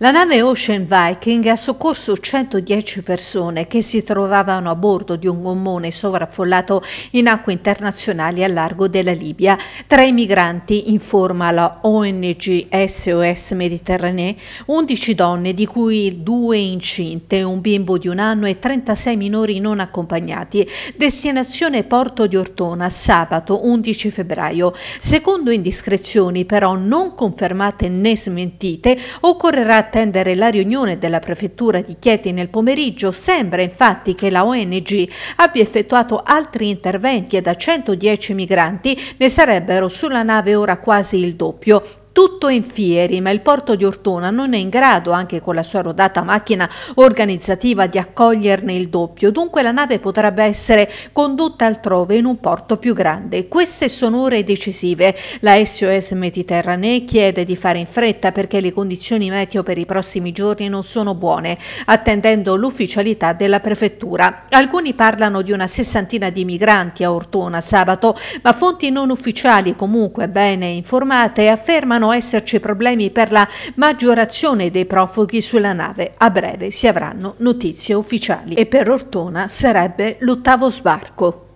La nave Ocean Viking ha soccorso 110 persone che si trovavano a bordo di un gommone sovraffollato in acque internazionali a largo della Libia. Tra i migranti, informa la ONG SOS Mediterranee, 11 donne, di cui due incinte, un bimbo di un anno e 36 minori non accompagnati. Destinazione Porto di Ortona, sabato 11 febbraio. Secondo indiscrezioni, però non confermate né smentite, occorrerà attendere la riunione della prefettura di Chieti nel pomeriggio, sembra infatti che la ONG abbia effettuato altri interventi e da 110 migranti ne sarebbero sulla nave ora quasi il doppio, tutto in fieri, ma il porto di Ortona non è in grado, anche con la sua rodata macchina organizzativa, di accoglierne il doppio, dunque la nave potrebbe essere condotta altrove in un porto più grande. Queste sono ore decisive. La SOS Mediterranee chiede di fare in fretta perché le condizioni meteo per i prossimi giorni non sono buone, attendendo l'ufficialità della prefettura. Alcuni parlano di una sessantina di migranti a Ortona sabato, ma fonti non ufficiali comunque bene informate affermano potranno esserci problemi per la maggiorazione dei profughi sulla nave. A breve si avranno notizie ufficiali e per Ortona sarebbe l'ottavo sbarco.